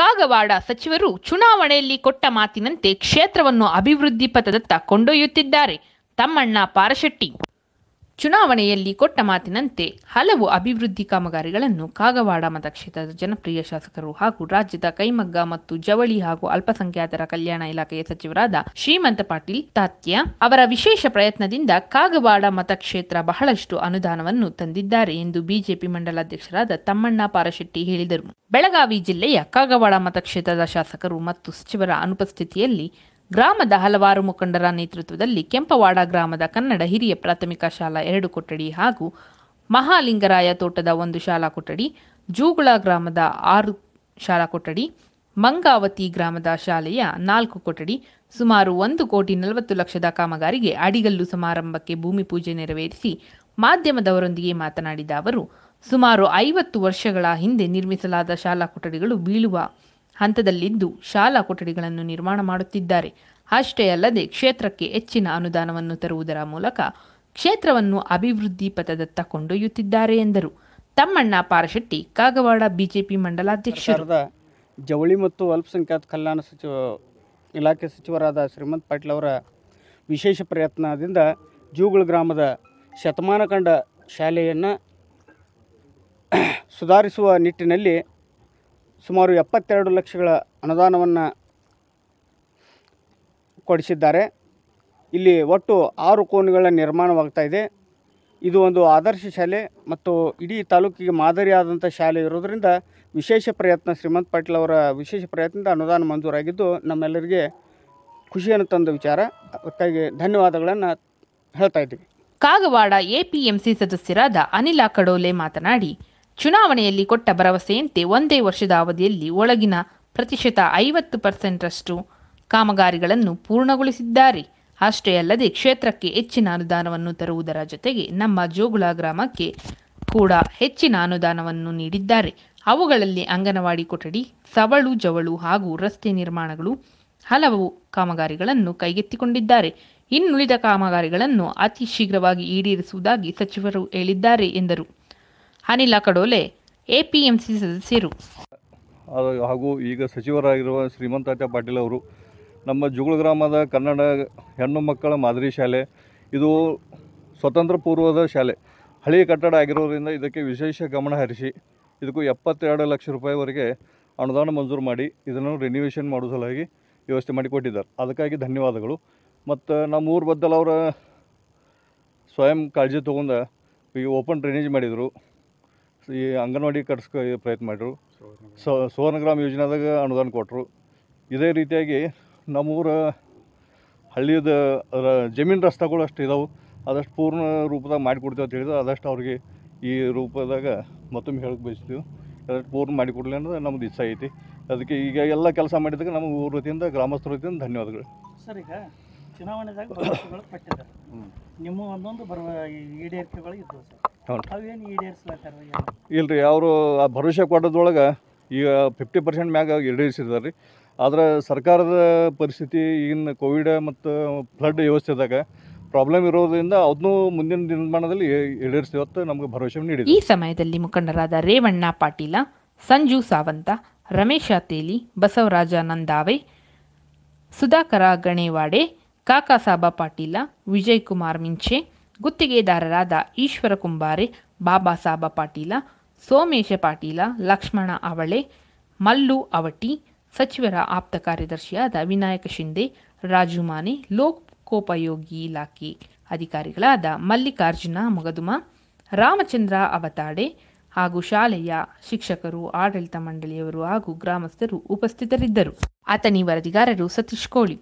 ಕಾಗವಾಡ ಸಚಿವರು ಚುನಾವಣೆಯಲ್ಲಿ ಕೊಟ್ಟ ಮಾತಿನಂತೆ ಕ್ಷೇತ್ರವನ್ನು ಅಭಿವೃದ್ಧಿ ಪಥದತ್ತ ಕೊಂಡೊಯ್ಯುತ್ತಿದ್ದಾರೆ ತಮ್ಮಣ್ಣ ಪಾರಶೆಟ್ಟಿ ಚುನಾವಣೆಯಲ್ಲಿ ಕೊಟ್ಟ ಮಾತಿನಂತೆ ಹಲವು ಅಭಿವೃದ್ಧಿ ಕಾಮಗಾರಿಗಳನ್ನು ಕಾಗವಾಡ ಮತಕ್ಷೇತ್ರದ ಜನಪ್ರಿಯ ಶಾಸಕರು ಹಾಗೂ ರಾಜ್ಯದ ಕೈಮಗ್ಗ ಮತ್ತು ಜವಳಿ ಹಾಗೂ ಅಲ್ಪಸಂಖ್ಯಾತರ ಕಲ್ಯಾಣ ಇಲಾಖೆಯ ಸಚಿವರಾದ ಶ್ರೀಮಂತ ಪಾಟೀಲ್ ತಾತ್ಯ ಅವರ ವಿಶೇಷ ಪ್ರಯತ್ನದಿಂದ ಕಾಗವಾಡ ಮತಕ್ಷೇತ್ರ ಬಹಳಷ್ಟು ಅನುದಾನವನ್ನು ತಂದಿದ್ದಾರೆ ಎಂದು ಬಿಜೆಪಿ ಮಂಡಲಾಧ್ಯಕ್ಷರಾದ ತಮ್ಮಣ್ಣ ಪಾರಶೆಟ್ಟಿ ಹೇಳಿದರು ಬೆಳಗಾವಿ ಜಿಲ್ಲೆಯ ಕಾಗವಾಡ ಮತಕ್ಷೇತ್ರದ ಶಾಸಕರು ಮತ್ತು ಸಚಿವರ ಅನುಪಸ್ಥಿತಿಯಲ್ಲಿ ಗ್ರಾಮದ ಹಲವಾರು ಮುಖಂಡರ ನೇತೃತ್ವದಲ್ಲಿ ಕೆಂಪವಾಡ ಗ್ರಾಮದ ಕನ್ನಡ ಹಿರಿಯ ಪ್ರಾಥಮಿಕ ಶಾಲಾ ಎರಡು ಕೊಠಡಿ ಹಾಗೂ ಮಹಾಲಿಂಗರಾಯ ತೋಟದ ಒಂದು ಶಾಲಾ ಕೊಠಡಿ ಜೂಗುಳ ಗ್ರಾಮದ ಆರು ಶಾಲಾ ಕೊಠಡಿ ಮಂಗಾವತಿ ಗ್ರಾಮದ ಶಾಲೆಯ ನಾಲ್ಕು ಕೊಠಡಿ ಸುಮಾರು ಒಂದು ಕೋಟಿ ನಲವತ್ತು ಲಕ್ಷದ ಕಾಮಗಾರಿಗೆ ಅಡಿಗಲ್ಲು ಸಮಾರಂಭಕ್ಕೆ ಭೂಮಿ ಪೂಜೆ ನೆರವೇರಿಸಿ ಮಾಧ್ಯಮದವರೊಂದಿಗೆ ಮಾತನಾಡಿದ ಅವರು ಸುಮಾರು ಐವತ್ತು ವರ್ಷಗಳ ಹಿಂದೆ ನಿರ್ಮಿಸಲಾದ ಶಾಲಾ ಕೊಠಡಿಗಳು ಬೀಳುವ ಹಂತದಲ್ಲಿದ್ದು ಶಾಲಾ ಕೊಠಡಿಗಳನ್ನು ನಿರ್ಮಾಣ ಮಾಡುತ್ತಿದ್ದಾರೆ ಅಷ್ಟೇ ಅಲ್ಲದೆ ಕ್ಷೇತ್ರಕ್ಕೆ ಹೆಚ್ಚಿನ ಅನುದಾನವನ್ನು ತರುವುದರ ಮೂಲಕ ಕ್ಷೇತ್ರವನ್ನು ಅಭಿವೃದ್ಧಿ ಪಥದತ್ತ ಕೊಂಡೊಯ್ಯುತ್ತಿದ್ದಾರೆ ಎಂದರು ತಮ್ಮಣ್ಣ ಪಾರಶೆಟ್ಟಿ ಕಾಗವಾಡ ಬಿಜೆಪಿ ಮಂಡಲಾಧ್ಯಕ್ಷ ಜವಳಿ ಮತ್ತು ಅಲ್ಪಸಂಖ್ಯಾತ ಕಲ್ಯಾಣ ಸಚಿವ ಇಲಾಖೆ ಸಚಿವರಾದ ಶ್ರೀಮಂತ್ ಪಾಟೀಲ್ ಅವರ ವಿಶೇಷ ಪ್ರಯತ್ನದಿಂದ ಜೂಗುಳ ಗ್ರಾಮದ ಶತಮಾನ ಕಂಡ ಶಾಲೆಯನ್ನು ಸುಧಾರಿಸುವ ನಿಟ್ಟಿನಲ್ಲಿ ಸುಮಾರು ಎಪ್ಪತ್ತೆರಡು ಲಕ್ಷಗಳ ಅನುದಾನವನ್ನು ಕೊಡಿಸಿದ್ದಾರೆ ಇಲ್ಲಿ ಒಟ್ಟು ಆರು ಕೋಣೆಗಳ ನಿರ್ಮಾಣವಾಗ್ತಾ ಇದೆ ಇದು ಒಂದು ಆದರ್ಶ ಶಾಲೆ ಮತ್ತು ಇಡೀ ತಾಲೂಕಿಗೆ ಮಾದರಿಯಾದಂಥ ಶಾಲೆ ಇರೋದರಿಂದ ವಿಶೇಷ ಪ್ರಯತ್ನ ಶ್ರೀಮಂತ್ ಪಾಟೀಲ್ ಅವರ ವಿಶೇಷ ಪ್ರಯತ್ನದ ಅನುದಾನ ಮಂಜೂರಾಗಿದ್ದು ನಮ್ಮೆಲ್ಲರಿಗೆ ಖುಷಿಯನ್ನು ತಂದ ವಿಚಾರ ಅದಕ್ಕಾಗಿ ಧನ್ಯವಾದಗಳನ್ನು ಹೇಳ್ತಾ ಇದ್ದೀವಿ ಕಾಗವಾಡ ಎಪಿಎಂಸಿ ಸದಸ್ಯರಾದ ಅನಿಲ ಕಡೋಲೆ ಮಾತನಾಡಿ ಚುನಾವಣೆಯಲ್ಲಿ ಕೊಟ್ಟ ಭರವಸೆಯಂತೆ ಒಂದೇ ವರ್ಷದ ಅವಧಿಯಲ್ಲಿ ಒಳಗಿನ ಪ್ರತಿಶತ ಐವತ್ತು ಪರ್ಸೆಂಟ್ರಷ್ಟು ಕಾಮಗಾರಿಗಳನ್ನು ಪೂರ್ಣಗೊಳಿಸಿದ್ದಾರೆ ಅಷ್ಟೇ ಅಲ್ಲದೆ ಕ್ಷೇತ್ರಕ್ಕೆ ಹೆಚ್ಚಿನ ಅನುದಾನವನ್ನು ತರುವುದರ ಜೊತೆಗೆ ನಮ್ಮ ಜೋಗುಳ ಗ್ರಾಮಕ್ಕೆ ಕೂಡ ಹೆಚ್ಚಿನ ಅನುದಾನವನ್ನು ನೀಡಿದ್ದಾರೆ ಅವುಗಳಲ್ಲಿ ಅಂಗನವಾಡಿ ಕೊಠಡಿ ಸವಳು ಜವಳು ಹಾಗೂ ರಸ್ತೆ ನಿರ್ಮಾಣಗಳು ಹಲವು ಕಾಮಗಾರಿಗಳನ್ನು ಕೈಗೆತ್ತಿಕೊಂಡಿದ್ದಾರೆ ಇನ್ನುಳಿದ ಕಾಮಗಾರಿಗಳನ್ನು ಅತಿ ಶೀಘ್ರವಾಗಿ ಈಡೇರಿಸುವುದಾಗಿ ಸಚಿವರು ಹೇಳಿದ್ದಾರೆ ಎಂದರು ಅನಿಲ ಕಡೋಲೆ ಎಪಿಎಂಸಿ ಸದಸ್ಯರು ಹಾಗೂ ಈಗ ಸಚಿವರಾಗಿರುವ ಶ್ರೀಮಂತ ಪಾಟೀಲ್ ಅವರು ನಮ್ಮ ಜುಗುಳ ಗ್ರಾಮದ ಕನ್ನಡ ಹೆಣ್ಣು ಮಕ್ಕಳ ಮಾದರಿ ಶಾಲೆ ಇದು ಸ್ವತಂತ್ರ ಪೂರ್ವದ ಶಾಲೆ ಹಳೆಯ ಕಟ್ಟಡ ಆಗಿರೋದ್ರಿಂದ ಇದಕ್ಕೆ ವಿಶೇಷ ಗಮನ ಹರಿಸಿ ಇದಕ್ಕೂ ಎಪ್ಪತ್ತೆರಡು ಲಕ್ಷ ರೂಪಾಯಿವರೆಗೆ ಅನುದಾನ ಮಂಜೂರು ಮಾಡಿ ಇದನ್ನು ರಿನಿವೇಶನ್ ಮಾಡೋ ಸಲುವಾಗಿ ವ್ಯವಸ್ಥೆ ಮಾಡಿಕೊಟ್ಟಿದ್ದಾರೆ ಅದಕ್ಕಾಗಿ ಧನ್ಯವಾದಗಳು ಮತ್ತು ನಮ್ಮ ಊರು ಬದ್ದಲ್ ಅವರ ಸ್ವಯಂ ಕಾಳಜಿ ತೊಗೊಂಡು ಈ ಓಪನ್ ಡ್ರೈನೇಜ್ ಮಾಡಿದರು ಈ ಅಂಗನವಾಡಿ ಕಟ್ಸ್ಕೊ ಪ್ರಯತ್ನ ಮಾಡಿದ್ರು ಸೊ ಗ್ರಾಮ ಯೋಜನೆದಾಗ ಅನುದಾನ ಕೊಟ್ಟರು ಇದೇ ರೀತಿಯಾಗಿ ನಮ್ಮೂರ ಹಳ್ಳಿಯದ ಜಮೀನು ರಸ್ತೆಗಳು ಅಷ್ಟು ಇದಾವೆ ಆದಷ್ಟು ಪೂರ್ಣ ರೂಪದಾಗ ಮಾಡಿಕೊಡ್ತೀವಿ ಅಂತ ಹೇಳಿದ್ರೆ ಆದಷ್ಟು ಅವ್ರಿಗೆ ಈ ರೂಪದಾಗ ಮತ್ತೊಮ್ಮೆ ಹೇಳಕ್ಕೆ ಬಯಸ್ತೀವಿ ಅದಷ್ಟು ಪೂರ್ಣ ಮಾಡಿಕೊಡ್ಲಿ ಅನ್ನೋದು ನಮ್ದು ಇಚ್ಛೆ ಐತಿ ಅದಕ್ಕೆ ಈಗ ಎಲ್ಲ ಕೆಲಸ ಮಾಡಿದಾಗ ನಮ್ಮ ಊರ ವತಿಯಿಂದ ಗ್ರಾಮಸ್ಥರ ವತಿಯಿಂದ ಧನ್ಯವಾದಗಳು ಸರ್ ಈಗ ಚುನಾವಣೆದಾಗ ಪಟ್ಟಿದ್ದಾರೆ ನಿಮ್ಮ ಒಂದೊಂದು ಬರುವ ಈಡೇರಿಕೆಗಳು ಇದ್ದವು ಇಲ್ರಿ ಅವರು ಆ ಭರವಸೆ ಕೊಡೋದ್ರೊಳಗೆ ಈಗ ಫಿಫ್ಟಿ ಪರ್ಸೆಂಟ್ ಮ್ಯಾಗ ಈಡೇರಿಸಿದ್ದಾರೆ ರೀ ಆದ್ರೆ ಸರ್ಕಾರದ ಪರಿಸ್ಥಿತಿ ಈಗಿನ ಕೋವಿಡ್ ಮತ್ತು ಫ್ಲಡ್ ವ್ಯವಸ್ಥೆದಾಗ ಪ್ರಾಬ್ಲಮ್ ಇರೋದ್ರಿಂದ ಅದನ್ನು ಮುಂದಿನ ನಿರ್ಮಾಣದಲ್ಲಿ ಈಡೇರಿಸಿವತ್ತು ನಮಗೆ ಭರವಸೆ ನೀಡಿದೆ ಈ ಸಮಯದಲ್ಲಿ ಮುಖಂಡರಾದ ರೇವಣ್ಣ ಪಾಟೀಲ ಸಂಜು ಸಾವಂತ ರಮೇಶ ತೇಲಿ ಬಸವರಾಜ ನಂದಾವೆ ಸುಧಾಕರ ಗಣೇವಾಡೆ ಕಾಕಾಸಾಬ ಪಾಟೀಲ ವಿಜಯ್ ಕುಮಾರ್ ಮಿಂಚೆ ಗುತ್ತಿಗೆದಾರರಾದ ಈಶ್ವರ ಕುಂಬಾರೆ ಬಾಬಾ ಸಾಬ ಪಾಟೀಲ ಸೋಮೇಶ ಪಾಟೀಲ ಲಕ್ಷ್ಮಣ ಅವಳೆ ಮಲ್ಲು ಅವಟಿ ಸಚಿವರ ಆಪ್ತ ಕಾರ್ಯದರ್ಶಿಯಾದ ವಿನಾಯಕ ಶಿಂದೆ ರಾಜುಮಾನೆ ಲೋಕೋಪಯೋಗಿ ಇಲಾಖೆ ಅಧಿಕಾರಿಗಳಾದ ಮಲ್ಲಿಕಾರ್ಜುನ ಮೊಗದುಮ ರಾಮಚಂದ್ರ ಅವತಾಡೆ ಹಾಗೂ ಶಾಲೆಯ ಶಿಕ್ಷಕರು ಆಡಳಿತ ಮಂಡಳಿಯವರು ಹಾಗೂ ಗ್ರಾಮಸ್ಥರು ಉಪಸ್ಥಿತರಿದ್ದರು ಆತನಿ ವರದಿಗಾರರು ಸತೀಶ್ ಕೋಳಿ